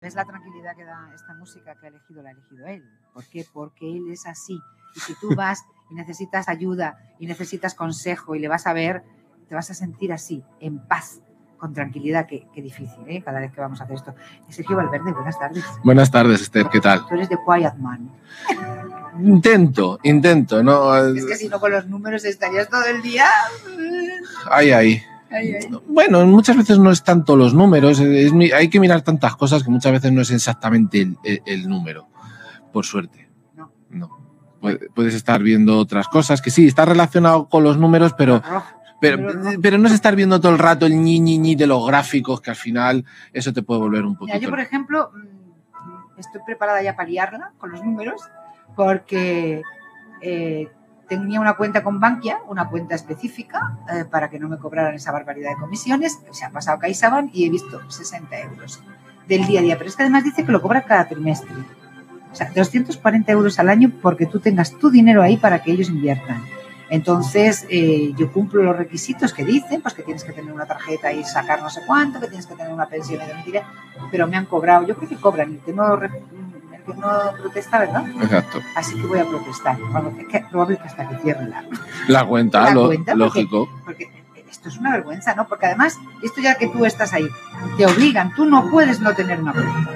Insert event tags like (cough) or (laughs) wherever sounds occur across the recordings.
¿Ves la tranquilidad que da esta música que ha elegido? La ha elegido él. ¿Por qué? Porque él es así. Y si tú vas y necesitas ayuda y necesitas consejo y le vas a ver, te vas a sentir así, en paz, con tranquilidad. Qué, qué difícil, ¿eh? Cada vez que vamos a hacer esto. Sergio Valverde, buenas tardes. Buenas tardes, Esther, ¿qué tal? Tú eres de Quiet Man. Intento, intento, ¿no? Es que si no con los números estarías todo el día. Ay, ay. Bueno, muchas veces no es tanto los números, hay que mirar tantas cosas que muchas veces no es exactamente el, número, por suerte. No. Puedes estar viendo otras cosas que sí, está relacionado con los números, pero, eh, no, pero, es estar viendo todo el rato el ñi, ñi, de los gráficos, que al final eso te puede volver un poquito. yo, por ejemplo, mm, estoy preparada ya para liarla con los números, porque eh, tenía una cuenta con Bankia, una cuenta específica, eh, para que no me cobraran esa barbaridad de comisiones. Se ha pasado CaixaBank y he visto 60 euros del día a día. Pero es que además dice que lo cobra cada trimestre. O sea, 240 euros al año porque tú tengas tu dinero ahí para que ellos inviertan. Entonces, eh, yo cumplo los requisitos que dicen, pues que tienes que tener una tarjeta y sacar no sé cuánto, que tienes que tener una pensión de mentira, pero me han cobrado, yo creo que cobran, el que no que no protesta, ¿verdad? Exacto. Así que voy a protestar. es que hasta que cierre la, cuenta, la cuenta lógico. Porque, esto es una vergüenza, ¿no? Porque además, esto ya que tú estás ahí, te obligan, tú no puedes no tener una cuenta.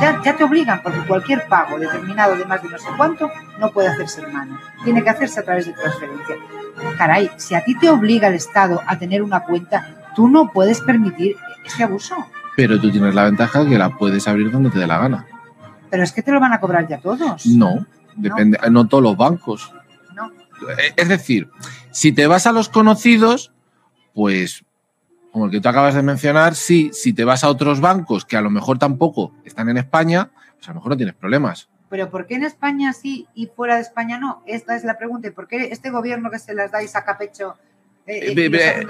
Ya, te obligan, porque cualquier pago determinado de más de no sé cuánto no puede hacerse en mano. Tiene que hacerse a través de transferencia. Caray, si a ti te obliga el Estado a tener una cuenta, tú no puedes permitir ese abuso. Pero tú tienes la ventaja de que la puedes abrir donde te dé la gana. Pero es que te lo van a cobrar ya todos. No, depende, no, todos los bancos. No. Eh, es decir, si te vas a los conocidos, pues como el que tú acabas de mencionar, sí, si te vas a otros bancos que a lo mejor tampoco están en España, pues a lo mejor no tienes problemas. Pero ¿por qué en España sí y fuera de España no? Esta es la pregunta. ¿Y por qué este gobierno que se las da y saca pecho eh, eh, eh,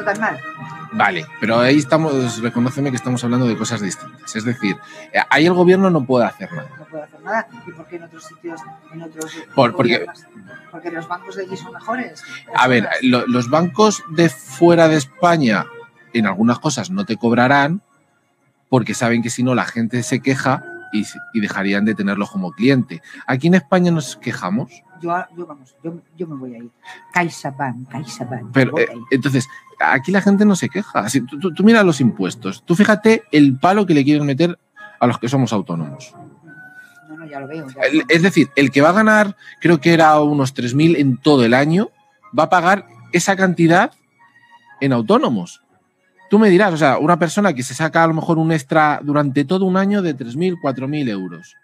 vale, pero ahí estamos, reconoceme que estamos hablando de cosas distintas. Es decir, ahí el gobierno no puede hacer nada. No puede hacer nada. ¿Y por qué en otros sitios, en otros por, porque, porque, los bancos de allí son mejores. A ver, los bancos de fuera de España en algunas cosas no te cobrarán porque saben que si no la gente se queja y, y dejarían de tenerlos como cliente. Aquí en España nos quejamos yo, vamos, yo, me voy a ir. CaixaBank, CaixaBank. Pero, eh, entonces, aquí la gente no se queja. tú, tú, mira los impuestos. Tú fíjate el palo que le quieren meter a los que somos autónomos. No, no, ya lo Ya Es decir, el que va a ganar, creo que era unos 3.000 en todo el año, va a pagar esa cantidad en autónomos. Tú me dirás, o sea, una persona que se saca a lo mejor un extra durante todo un año de 3.000, 4.000 euros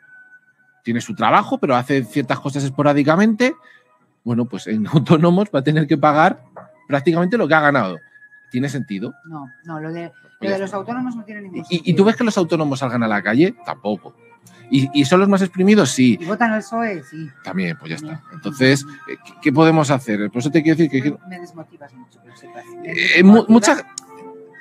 tiene su trabajo, pero hace ciertas cosas esporádicamente, bueno, pues en (laughs) autónomos va a tener que pagar prácticamente lo que ha ganado. ¿Tiene sentido? No, no, lo de, pues los autónomos no tiene ningún sentido. ¿Y, tú ves que los autónomos salgan a la calle? Tampoco. ¿Y, son los más exprimidos? Sí. ¿Y votan al PSOE? Sí. También, pues ya está. Entonces, ¿qué, podemos hacer? Por eso te quiero decir que... Me, desmotivas mucho, pero sepas. Eh, eh, muchas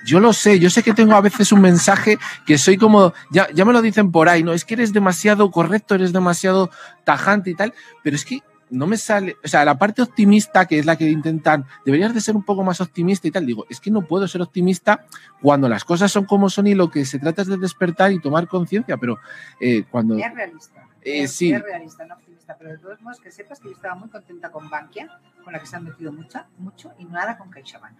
yo lo sé, yo sé que tengo a veces un mensaje que soy como, ya, ya me lo dicen por ahí, ¿no? Es que eres demasiado correcto, eres demasiado tajante y tal, pero es que no me sale, o sea, la parte optimista que es la que intentan, deberías de ser un poco más optimista y tal, digo, es que no puedo ser optimista cuando las cosas son como son y lo que se trata es de despertar y tomar conciencia, pero eh, cuando... Es realista. Eh, sí. realista, no optimista, pero de todos modos que sepas que yo estaba muy contenta con Bankia, con la que se han metido mucho y nada con CaixaBank.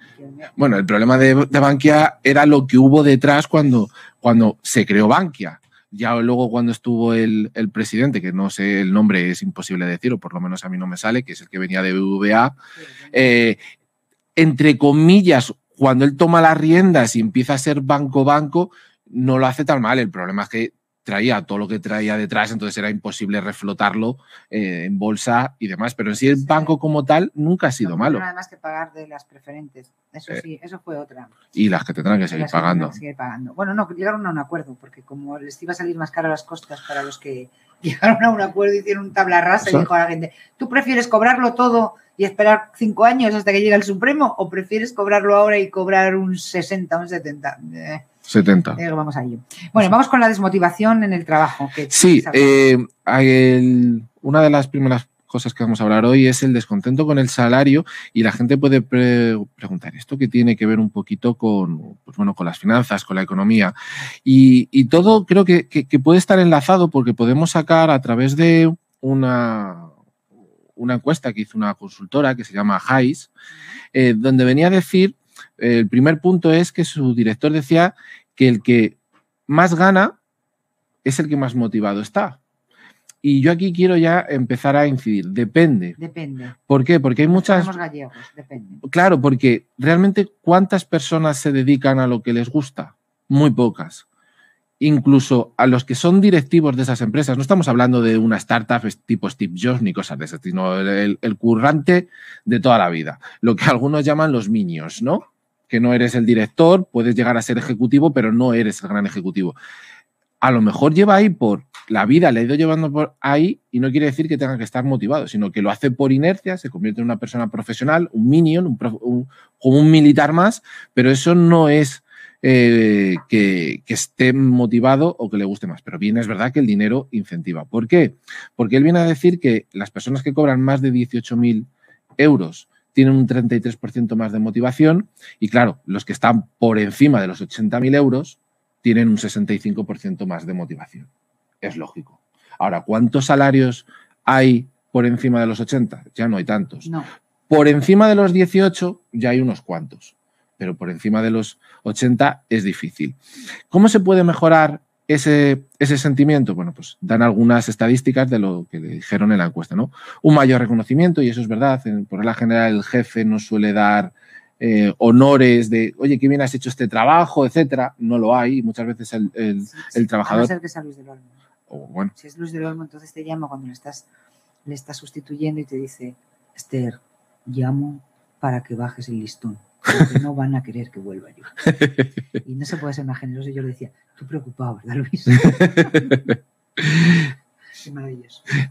Bueno, el problema de, de Bankia era lo que hubo detrás cuando, cuando se creó Bankia ya luego cuando estuvo el, el, presidente, que no sé el nombre, es imposible decir, o por lo menos a mí no me sale, que es el que venía de BVA, eh, entre comillas, cuando él toma las riendas y empieza a ser banco-banco, no lo hace tan mal. El problema es que traía todo lo que traía detrás, entonces era imposible reflotarlo eh, en bolsa y demás. Pero en sí, el banco como tal nunca ha sido malo. Nada más que pagar de las preferentes. Eso eh. sí, eso fue otra. Y las que tendrán que seguir pagando. Bueno, no, llegaron a un acuerdo, porque como les iba a salir más caro las costas para los que (laughs) llegaron a un acuerdo, y hicieron un tabla rasa y dijo a la gente, ¿tú prefieres cobrarlo todo y esperar cinco años hasta que llegue el Supremo o prefieres cobrarlo ahora y cobrar un 60, un 70? 70. Bueno, vamos con la desmotivación en el trabajo. sí, eh, una de las primeras cosas que vamos a hablar hoy es el descontento con el salario y la gente puede preguntar esto que tiene que ver un poquito con, pues bueno, con las finanzas, con la economía y, todo creo que, puede estar enlazado porque podemos sacar a través de una, una encuesta que hizo una consultora que se llama Hais, eh, donde venía a decir, eh, el primer punto es que su director decía que el que más gana es el que más motivado está. Y yo aquí quiero ya empezar a incidir. Depende. Depende. ¿Por qué? Porque hay muchas. Claro, porque realmente cuántas personas se dedican a lo que les gusta. Muy pocas. Incluso a los que son directivos de esas empresas. No estamos hablando de una startup tipo Steve Jobs ni cosas de esas, sino el, currante de toda la vida. Lo que algunos llaman los niños, ¿no? que no eres el director, puedes llegar a ser ejecutivo, pero no eres el gran ejecutivo. A lo mejor lleva ahí por la vida, le ha ido llevando por ahí y no quiere decir que tenga que estar motivado, sino que lo hace por inercia, se convierte en una persona profesional, un minion, un, como un militar más, pero eso no es eh, que, que, esté motivado o que le guste más. Pero bien, es verdad que el dinero incentiva. ¿Por qué? Porque él viene a decir que las personas que cobran más de 18.000 euros tienen un 33% más de motivación y claro, los que están por encima de los 80.000 euros tienen un 65% más de motivación. Es lógico. Ahora, ¿cuántos salarios hay por encima de los 80? Ya no hay tantos. No. Por encima de los 18 ya hay unos cuantos, pero por encima de los 80 es difícil. ¿Cómo se puede mejorar ese, sentimiento? Bueno, pues dan algunas estadísticas de lo que le dijeron en la encuesta, ¿no? Un mayor reconocimiento, y eso es verdad, por la general el jefe no suele dar eh, honores de, oye, qué bien has hecho este trabajo, etcétera, no lo hay, muchas veces el, el, trabajador... ser que sea Luis de Olmo. Si es Luis de Olmo, entonces te llama cuando le estás, le estás sustituyendo y te dice, Esther, llamo para que bajes el listón, porque no van a querer que vuelva yo. (laughs) Y no se puede ser más generoso, yo le decía, preocupado, ¿verdad, Luis? (laughs)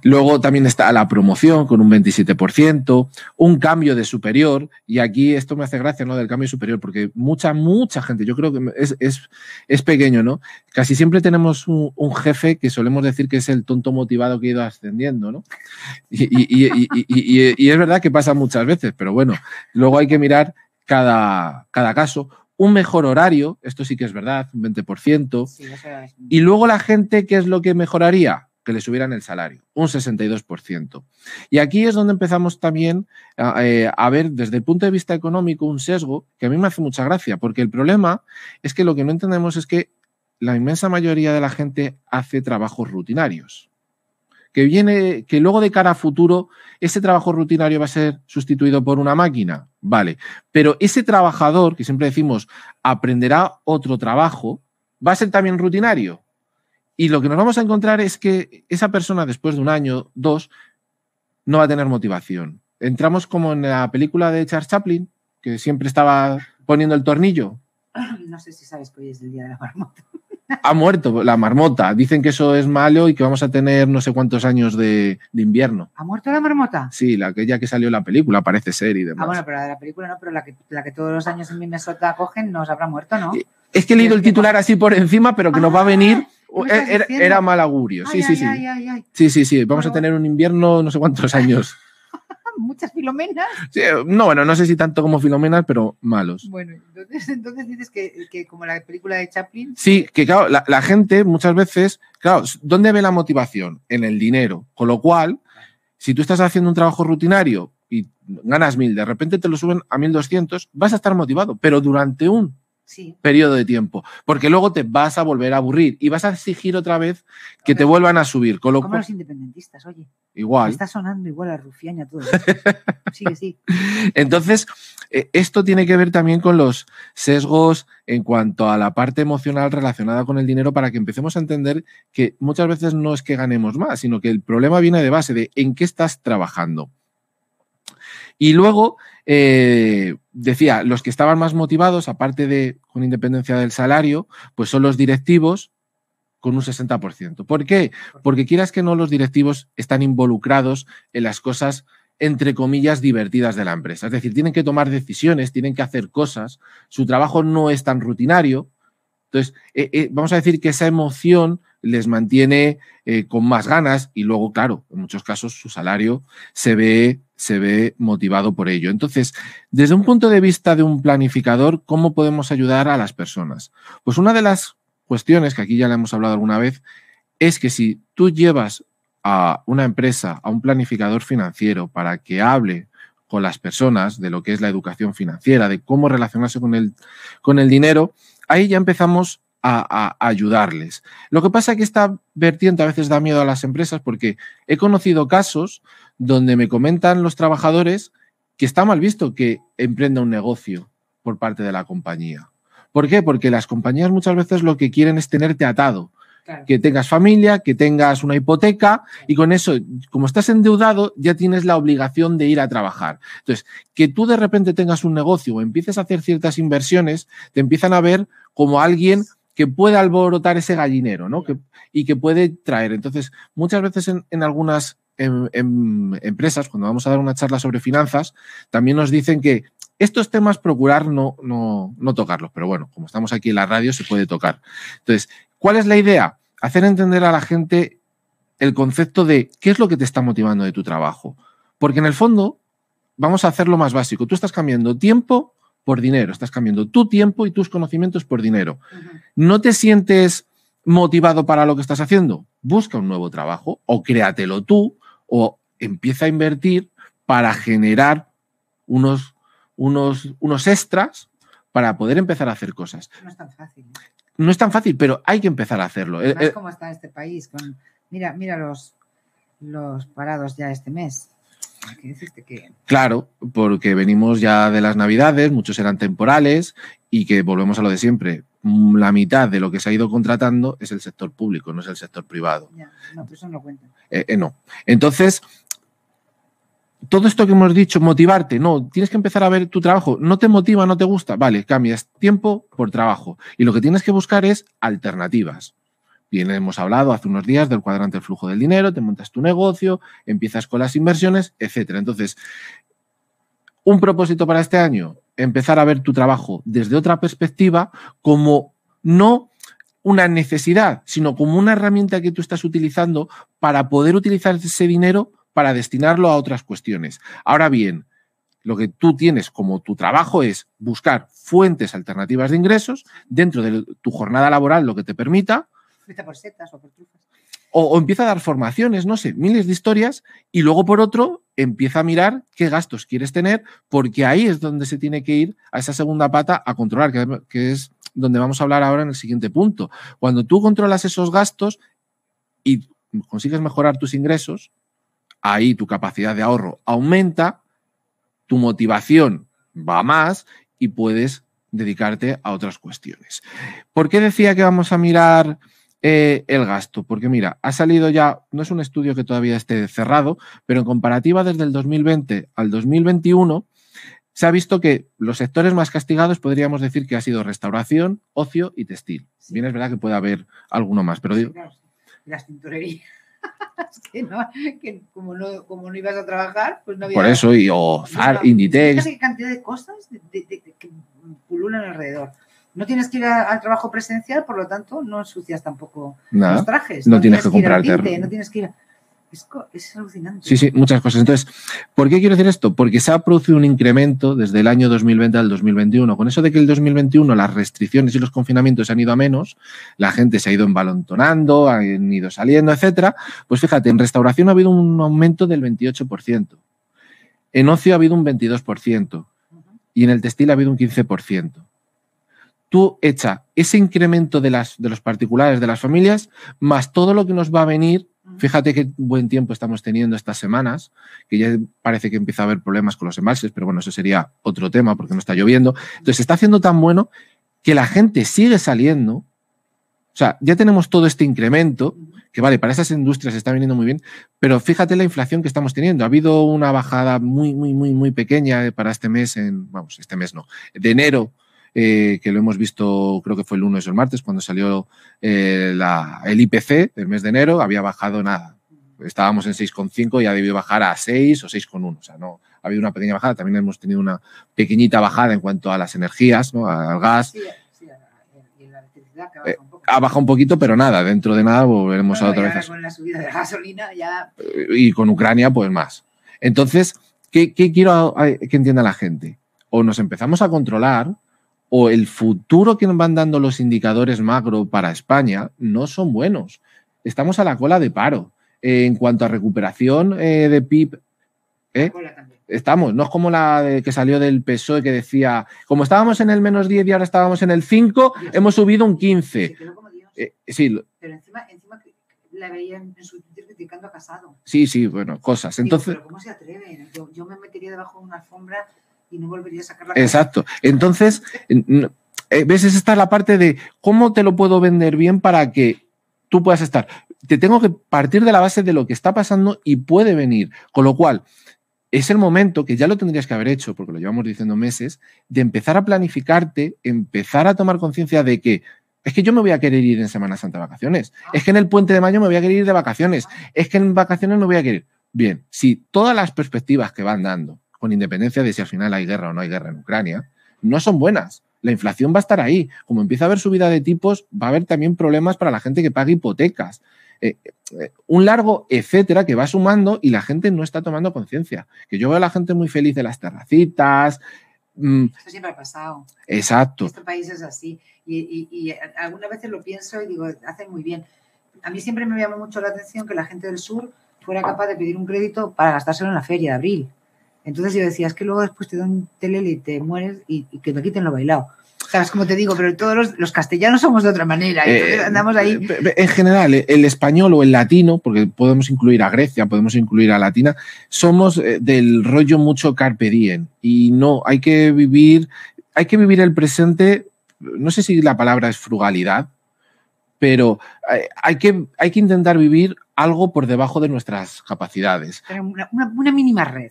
Luego también está la promoción con un 27%, un cambio de superior, y aquí esto me hace gracia, ¿no? Del cambio superior, porque mucha, mucha gente, yo creo que es, es, pequeño, ¿no? Casi siempre tenemos un, jefe que solemos decir que es el tonto motivado que ha ido ascendiendo, ¿no? Y, es verdad que pasa muchas veces, pero bueno, luego hay que mirar cada, cada caso un mejor horario, esto sí que es verdad, un 20%. Y luego la gente, ¿qué es lo que mejoraría? Que le subieran el salario, un 62%. Y aquí es donde empezamos también eh, a ver desde el punto de vista económico un sesgo que a mí me hace mucha gracia, porque el problema es que lo que no entendemos es que la inmensa mayoría de la gente hace trabajos rutinarios que viene, que luego de cara a futuro, ese trabajo rutinario va a ser sustituido por una máquina. Vale. Pero ese trabajador, que siempre decimos, aprenderá otro trabajo, va a ser también rutinario. Y lo que nos vamos a encontrar es que esa persona, después de un año, dos, no va a tener motivación. Entramos como en la película de Charles Chaplin, que siempre estaba poniendo el tornillo. Ah, no sé si sabes que hoy es el día de la marmota. Ha muerto la marmota. Dicen que eso es malo y que vamos a tener no sé cuántos años de, invierno. ¿Ha muerto la marmota? Sí, la que ya que salió la película, parece ser y demás. Ah, bueno, pero la de la película no, pero la que, todos los años en Minnesota cogen nos habrá muerto, ¿no? Eh, es que he leído el titular así por encima, pero que nos va a ah, venir. Er, er, era, mal augurio. Sí, sí, sí. sí, sí, sí. Vamos a tener un invierno no sé cuántos años. (laughs) muchas filomenas. Sí, eh, no, bueno, no sé si tanto como filomenas, pero malos. Bueno, entonces, dices que, como la película de Chaplin. Sí, que claro, la, gente muchas veces, claro, ¿dónde ve la motivación? En el dinero. Con lo cual, si tú estás haciendo un trabajo rutinario y ganas mil, de repente te lo suben a mil doscientos, vas a estar motivado, pero durante un periodo de tiempo, porque luego te vas a volver a aburrir y vas a exigir otra vez que te vuelvan a subir. Con como los independentistas, oye. Igual. está sonando igual a Rufián todo. sí, (laughs) sí. Entonces, eh, esto tiene que ver también con los sesgos en cuanto a la parte emocional relacionada con el dinero para que empecemos a entender que muchas veces no es que ganemos más, sino que el problema viene de base de en qué estás trabajando. Y luego, eh, decía, los que estaban más motivados, aparte de con independencia del salario, pues son los directivos, con un 60%. ¿Por qué? Porque quieras que no, los directivos están involucrados en las cosas entre comillas, divertidas de la empresa. Es decir, tienen que tomar decisiones, tienen que hacer cosas, su trabajo no es tan rutinario. Entonces, eh, eh, vamos a decir que esa emoción les mantiene eh, con más ganas y luego, claro, en muchos casos su salario se ve, se ve motivado por ello. Entonces, desde un punto de vista de un planificador, ¿cómo podemos ayudar a las personas? Pues una de las cuestiones, que aquí ya le hemos hablado alguna vez, es que si tú llevas a una empresa, a un planificador financiero, para que hable con las personas de lo que es la educación financiera, de cómo relacionarse con el, con el dinero, ahí ya empezamos a, a, ayudarles. Lo que pasa es que esta vertiente a veces da miedo a las empresas porque he conocido casos donde me comentan los trabajadores que está mal visto que emprenda un negocio por parte de la compañía. ¿Por qué? Porque las compañías muchas veces lo que quieren es tenerte atado. Que tengas familia, que tengas una hipoteca y con eso, como estás endeudado, ya tienes la obligación de ir a trabajar. Entonces, que tú de repente tengas un negocio o empieces a hacer ciertas inversiones, te empiezan a ver como alguien que puede alborotar ese gallinero ¿no? y que puede traer. Entonces, muchas veces en, algunas em, em, empresas, cuando vamos a dar una charla sobre finanzas, también nos dicen que estos temas procurar no, no, no tocarlos, pero bueno, como estamos aquí en la radio se puede tocar. Entonces, ¿cuál es la idea? Hacer entender a la gente el concepto de qué es lo que te está motivando de tu trabajo. Porque en el fondo vamos a hacer lo más básico. Tú estás cambiando tiempo por dinero, estás cambiando tu tiempo y tus conocimientos por dinero. ¿No te sientes motivado para lo que estás haciendo? Busca un nuevo trabajo o créatelo tú o empieza a invertir para generar unos unos, extras para poder empezar a hacer cosas. No es tan fácil. ¿eh? No, es tan fácil, pero hay que empezar a hacerlo. Es eh, eh, como está este país. mira, mira los, los parados ya este mes. Que... Claro, porque venimos ya de las navidades, muchos eran temporales y que volvemos a lo de siempre. Mm, la mitad de lo que se ha ido contratando es el sector público, no es el sector privado. no, eso no, cuenta. no. Entonces, todo esto que hemos dicho, motivarte, no, tienes que empezar a ver tu trabajo, no te motiva, no te gusta, vale, cambias tiempo por trabajo. Y lo que tienes que buscar es alternativas. Bien, hemos hablado hace unos días del cuadrante del flujo del dinero, te montas tu negocio, empiezas con las inversiones, etcétera. Entonces, un propósito para este año, empezar a ver tu trabajo desde otra perspectiva como no una necesidad, sino como una herramienta que tú estás utilizando para poder utilizar ese dinero para destinarlo a otras cuestiones. Ahora bien, lo que tú tienes como tu trabajo es buscar fuentes alternativas de ingresos dentro de tu jornada laboral, lo que te permita. Por setas o por O, empieza a dar formaciones, no sé, miles de historias, y luego por otro empieza a mirar qué gastos quieres tener, porque ahí es donde se tiene que ir a esa segunda pata a controlar, que es donde vamos a hablar ahora en el siguiente punto. Cuando tú controlas esos gastos y consigues mejorar tus ingresos, ahí tu capacidad de ahorro aumenta, tu motivación va más y puedes dedicarte a otras cuestiones. ¿Por qué decía que vamos a mirar eh, el gasto? Porque mira, ha salido ya, no es un estudio que todavía esté cerrado, pero en comparativa desde el 2020 al 2021, se ha visto que los sectores más castigados podríamos decir que ha sido restauración, ocio y textil. Bien, es verdad que puede haber alguno más, pero digo... Las tintorerías. (laughs) que, no, como, no, como no ibas a trabajar, pues no había... Por eso, y o oh, pues far Inditex... cantidad de cosas que pululan alrededor. No tienes que ir al trabajo presencial, por lo tanto, no ensucias tampoco los trajes. No, tienes, que, comprar comprarte. no tienes que ir... Es, alucinante. Sí, sí, muchas cosas. Entonces, ¿por qué quiero decir esto? Porque se ha producido un incremento desde el año 2020 al 2021. Con eso de que el 2021 las restricciones y los confinamientos se han ido a menos, la gente se ha ido embalontonando, han ido saliendo, etcétera. Pues fíjate, en restauración ha habido un aumento del 28%. En ocio ha habido un 22% y en el textil ha habido un 15%. Tú echa ese incremento de, las, de los particulares, de las familias, más todo lo que nos va a venir Fíjate qué buen tiempo estamos teniendo estas semanas, que ya parece que empieza a haber problemas con los embalses, pero bueno, eso sería otro tema porque no está lloviendo. Entonces, está haciendo tan bueno que la gente sigue saliendo. O sea, ya tenemos todo este incremento, que vale, para esas industrias está viniendo muy bien, pero fíjate la inflación que estamos teniendo. Ha habido una bajada muy, muy, muy, muy pequeña eh, para este mes, en, vamos, este mes no, de enero eh, que lo hemos visto, creo que fue el lunes o el martes, cuando salió eh, el IPC del mes de enero, había bajado nada. Estábamos en 6,5 y ha debido bajar a 6 o 6,1. O sea, no, ha habido una pequeña bajada. También hemos tenido una pequeñita bajada en cuanto a las energías, al gas. Sí, sí, y la electricidad ha, eh, bajado un poco. ha bajado un poquito, pero nada, dentro de nada volveremos a otra vez. Y con Ucrania, pues más. Entonces, ¿qué, qué quiero que entienda la gente? O nos empezamos a controlar, o el futuro que nos van dando los indicadores macro para España no son buenos. Estamos a la cola de paro. Eh, en cuanto a recuperación eh, de PIB, ¿eh? estamos, no es como la que salió del PSOE que decía, como estábamos en el menos 10 y ahora estábamos en el 5, hemos subido un 15. sí. Pero encima, la veían en su Twitter criticando a Casado. Sí, sí, bueno, cosas. Entonces, ¿pero ¿cómo se atreven? yo me metería debajo de una alfombra y no volvería a sacar la Exacto. Entonces, eh, ves, esta es la parte de cómo te lo puedo vender bien para que tú puedas estar. Te tengo que partir de la base de lo que está pasando y puede venir. Con lo cual, es el momento, que ya lo tendrías que haber hecho, porque lo llevamos diciendo meses, de empezar a planificarte, empezar a tomar conciencia de que es que yo me voy a querer ir en Semana Santa de vacaciones, ah. es que en el puente de mayo me voy a querer ir de vacaciones, es que en vacaciones me voy a querer. Bien, si todas las perspectivas que van dando con independencia de si al final hay guerra o no hay guerra en Ucrania, no son buenas. La inflación va a estar ahí. Como empieza a haber subida de tipos, va a haber también problemas para la gente que paga hipotecas. Eh, eh, un largo etcétera que va sumando y la gente no está tomando conciencia. Que yo veo a la gente muy feliz de las terracitas. Mm, Esto siempre ha pasado. Exacto. Este país es así. Y, y algunas veces lo pienso y digo, hacen muy bien. A mí siempre me llamó mucho la atención que la gente del sur fuera capaz de pedir un crédito para gastárselo en la feria de abril. Entonces yo decía, es que luego después te dan un y te mueres y, que me quiten lo bailado. ¿Sabes? Como te digo, pero todos los, castellanos somos de otra manera. Eh, eh, eh, en general, el español o el latino, porque podemos incluir a Grecia, podemos incluir a Latina, somos del rollo mucho carpe diem. Y no, hay que vivir, hay que vivir el presente. No sé si la palabra es frugalidad, pero hay que, hay que intentar vivir algo por debajo de nuestras capacidades. una mínima red.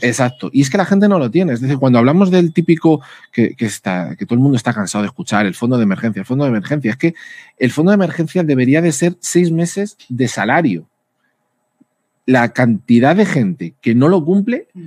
Exacto. Y es que la gente no lo tiene. Es decir, cuando hablamos del típico que, está, que todo el mundo está cansado de escuchar, el fondo de emergencia, el fondo de emergencia, es que el fondo de emergencia debería de ser seis meses de salario. La cantidad de gente que no lo cumple... Mm.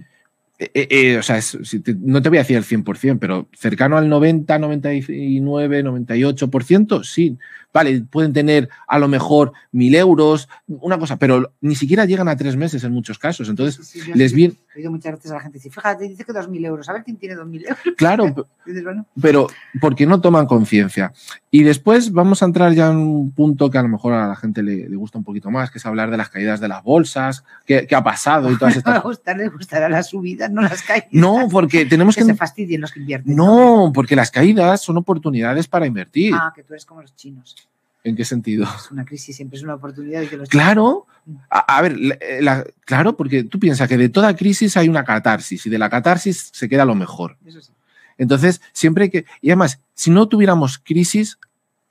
Eh, eh, eh, o sea, si no te voy a decir el 100%, pero cercano al 90, 99, 98%, sí. Vale, pueden tener a lo mejor mil euros, una cosa, pero ni siquiera llegan a tres meses en muchos casos. Entonces, les, viene, he oído muchas veces a la gente decir, fíjate, dice que 2.000 euros, a ver quién tiene 2.000 euros. (laughs) Claro, (laughs) pero porque no toman conciencia. Y después vamos a entrar ya en un punto que a lo mejor a la gente le, gusta un poquito más, que es hablar de las caídas de las bolsas, qué, ha pasado y todas (laughs) estas cosas. No le gustará las subidas, no las caídas. No, porque tenemos que... que los que ¿no? porque las caídas son oportunidades para invertir. Ah, que tú eres como los chinos. ¿En qué sentido? Es una crisis siempre es una oportunidad Claro, mm. a, ver, eh, claro, porque tú piensas que de toda crisis hay una catarsis y de la catarsis se queda lo mejor. Eso sí. Entonces, siempre que. Y además, si no tuviéramos crisis,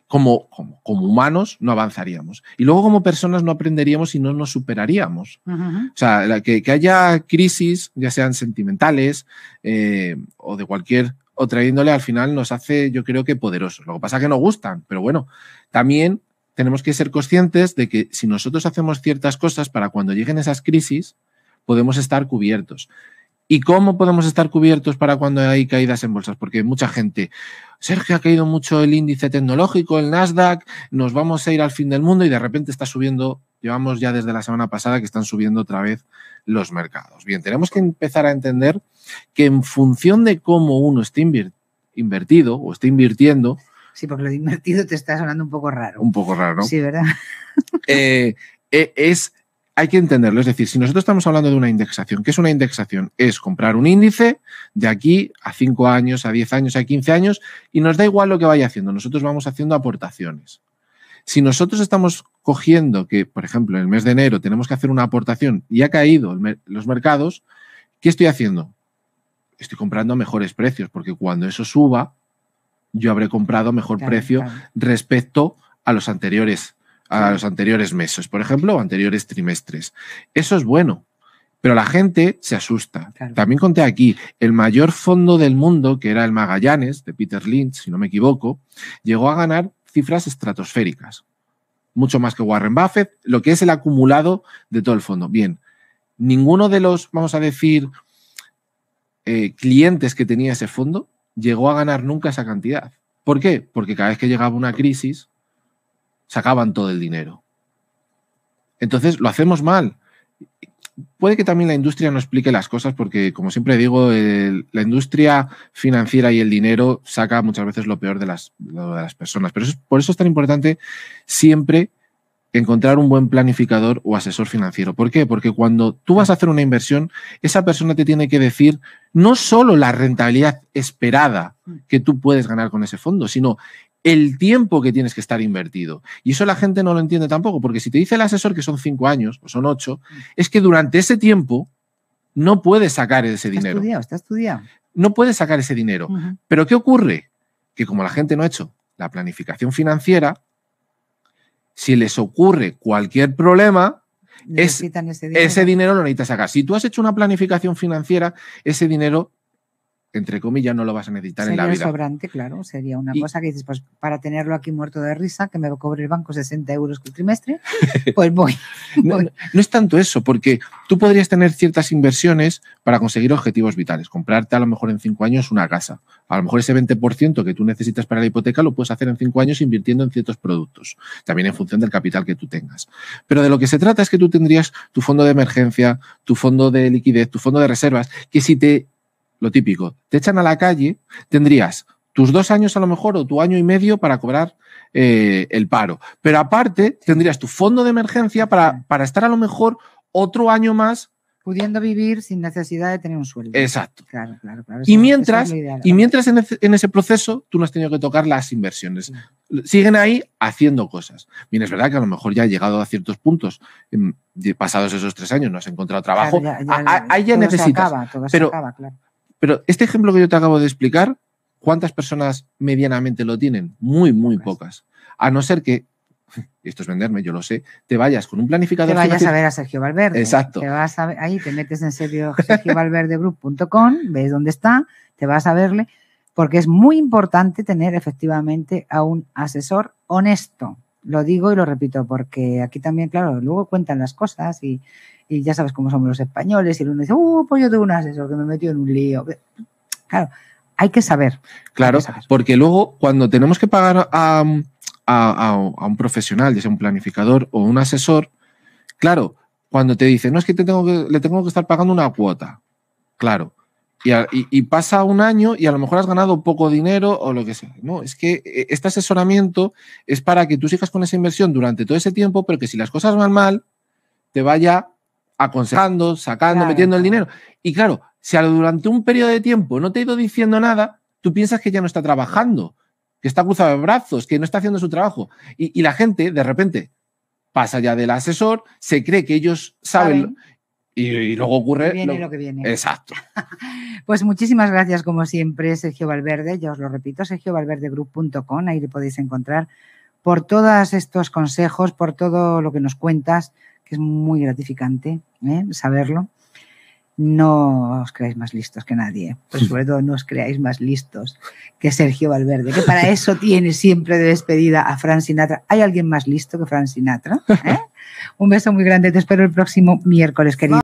como, como, humanos no avanzaríamos. Y luego como personas no aprenderíamos y no nos superaríamos. O sea, que, haya crisis, ya sean sentimentales eh, o de cualquier otra índole, al final nos hace, yo creo que poderosos. Lo que pasa es que nos gustan, pero bueno, también tenemos que ser conscientes de que si nosotros hacemos ciertas cosas para cuando lleguen esas crisis, podemos estar cubiertos. ¿Y cómo podemos estar cubiertos para cuando hay caídas en bolsas? Porque mucha gente, Sergio, ha caído mucho el índice tecnológico, el Nasdaq, nos vamos a ir al fin del mundo y de repente está subiendo, llevamos ya desde la semana pasada que están subiendo otra vez los mercados. Bien, tenemos que empezar a entender que en función de cómo uno esté invertido o esté invirtiendo, Sí, porque lo invertido te estás sonando un poco raro. Un poco raro. Sí, ¿verdad? (laughs) Eh, eh, es, hay que entenderlo. Es decir, si nosotros estamos hablando de una indexación, ¿qué es una indexación? Es comprar un índice de aquí a 5 años, a 10 años, a 15 años, y nos da igual lo que vaya haciendo. Nosotros vamos haciendo aportaciones. Si nosotros estamos cogiendo que, por ejemplo, en el mes de enero tenemos que hacer una aportación y ha caído los mercados, ¿qué estoy haciendo? Estoy comprando a mejores precios, porque cuando eso suba, yo habré comprado mejor precio respecto a los anteriores, a los anteriores meses, por ejemplo, anteriores trimestres. Eso es bueno, pero la gente se asusta. También conté aquí, el mayor fondo del mundo, que era el Magallanes, de Peter Lynch, si no me equivoco, llegó a ganar cifras estratosféricas, mucho más que Warren Buffett, lo que es el acumulado de todo el fondo. Bien, ninguno de los, vamos a decir, eh, clientes que tenía ese fondo llegó a ganar nunca esa cantidad. ¿Por qué? Porque cada vez que llegaba una crisis, sacaban todo el dinero. Entonces, lo hacemos mal. Puede que también la industria no explique las cosas porque, como siempre digo, la industria financiera y el dinero saca muchas veces lo peor de las, de las personas. Pero por eso es tan importante siempre encontrar un buen planificador o asesor financiero. ¿Por qué? Porque cuando tú vas a hacer una inversión, esa persona te tiene que decir no solo la rentabilidad esperada que tú puedes ganar con ese fondo, sino el tiempo que tienes que estar invertido. Y eso la gente no lo entiende tampoco, porque si te dice el asesor que son cinco años o son ocho, es que durante ese tiempo no puedes sacar ese dinero. está No puedes sacar ese dinero. Pero ¿qué ocurre? Que como la gente no ha hecho la planificación financiera, si les ocurre cualquier problema, ese, dinero. ese dinero lo necesitas sacar. Si tú has hecho una planificación financiera, ese dinero entre comillas, no lo vas a necesitar en la vida. Sería sobrante, claro. Sería una cosa que dices, pues para tenerlo aquí muerto de risa, que me cobre el banco 60 euros el trimestre, (laughs) pues voy. (laughs) no, no, es tanto eso, porque tú podrías tener ciertas inversiones para conseguir objetivos vitales. Comprarte a lo mejor en cinco años una casa. A lo mejor ese 20% que tú necesitas para la hipoteca lo puedes hacer en cinco años invirtiendo en ciertos productos, también en función del capital que tú tengas. Pero de lo que se trata es que tú tendrías tu fondo de emergencia, tu fondo de liquidez, tu fondo de reservas, que si te lo típico, te echan a la calle, tendrías tus dos años a lo mejor o tu año y medio para cobrar eh, el paro. Pero aparte, tendrías tu fondo de emergencia para, para estar a lo mejor otro año más. Pudiendo vivir sin necesidad de tener un sueldo. Exacto. y mientras, y mientras en, ese, proceso tú no has tenido que tocar las inversiones. Siguen ahí haciendo cosas. Bien, es verdad que a lo mejor ya ha llegado a ciertos puntos, em, pasados esos tres años, no has encontrado trabajo. ahí ya necesitas. pero, pero este ejemplo que yo te acabo de explicar, ¿cuántas personas medianamente lo tienen? Muy, muy pues. pocas. A no ser que, (laughs) esto es venderme, yo lo sé, te vayas con un planificador. Te vayas a ver a Sergio Valverde. Exacto. ahí te metes en serio sergiovalverdegroup.com, ves dónde está, te vas a verle, porque es muy importante tener efectivamente a un asesor honesto. Lo digo y lo repito, porque aquí también, claro, luego cuentan las cosas y, y ya sabes cómo somos los españoles, y uno dice, uh, pues yo tengo un asesor que me metió en un lío. Claro, hay que saber. Claro, porque luego cuando tenemos que pagar a, un profesional, ya sea un planificador o un asesor, claro, cuando te dicen, no es que, te tengo le tengo que estar pagando una cuota, claro. y, pasa un año y a lo mejor has ganado poco dinero o lo que sea. No, es que e, este asesoramiento es para que tú sigas con esa inversión durante todo ese tiempo, pero que si las cosas van mal, te vaya aconsejando, sacando, metiendo el dinero. Y claro, si durante un periodo de tiempo no te he ido diciendo nada, tú piensas que ya no está trabajando, que está cruzado de brazos, que no está haciendo su trabajo. Y, la gente, de repente, pasa ya del asesor, se cree que ellos saben. Y, luego ocurre lo viene. Lo, que viene. Exacto. (laughs) pues muchísimas gracias, como siempre, Sergio Valverde. Ya os lo repito, sergiovalverdegroup.com. Ahí le podéis encontrar por todos estos consejos, por todo lo que nos cuentas, es muy gratificante ¿eh? saberlo. No os creáis más listos que nadie, pues sobre todo no os creáis más listos que Sergio Valverde, que para eso tiene siempre de despedida a Fran Sinatra. ¿Hay alguien más listo que Fran Sinatra? ¿Eh? Un beso muy grande, te espero el próximo miércoles, querido.